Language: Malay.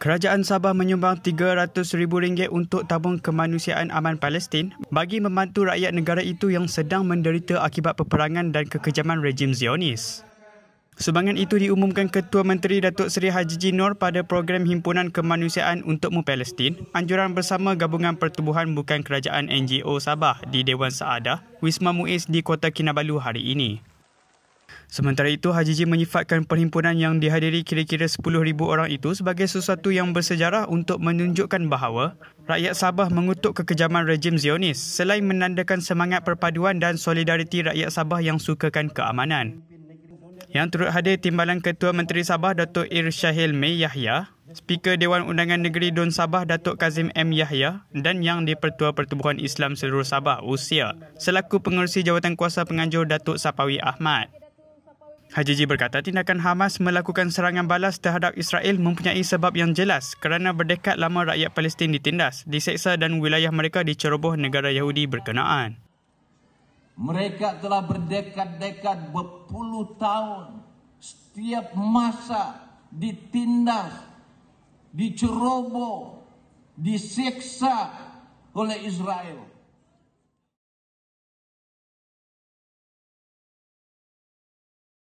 Kerajaan Sabah menyumbang RM300,000 untuk tabung kemanusiaan aman Palestin bagi membantu rakyat negara itu yang sedang menderita akibat peperangan dan kekejaman rejim Zionis. Sumbangan itu diumumkan Ketua Menteri Datuk Seri Haji Jinor pada program himpunan kemanusiaan untuk Mu Palestin, anjuran bersama gabungan pertubuhan bukan kerajaan NGO Sabah di Dewan Saada Wisma Muiz di Kota Kinabalu hari ini. Sementara itu, Haji Jin menyifatkan perhimpunan yang dihadiri kira-kira 10,000 orang itu sebagai sesuatu yang bersejarah untuk menunjukkan bahawa rakyat Sabah mengutuk kekejaman rejim Zionis selain menandakan semangat perpaduan dan solidariti rakyat Sabah yang sukakan keamanan. Yang turut hadir Timbalan Ketua Menteri Sabah Datuk Ir Syahil Mei Yahya, Speaker Dewan Undangan Negeri Dun Sabah Datuk Kazim M. Yahya dan Yang dipertua Pertubuhan Islam Seluruh Sabah, USIA, selaku pengerusi jawatan kuasa penganjur Datuk Sapawi Ahmad. Haji Ji berkata tindakan Hamas melakukan serangan balas terhadap Israel mempunyai sebab yang jelas kerana berdekat lama rakyat Palestin ditindas, diseksa dan wilayah mereka diceroboh negara Yahudi berkenaan. Mereka telah berdekat-dekat berpuluh tahun setiap masa ditindas, diceroboh, diseksa oleh Israel.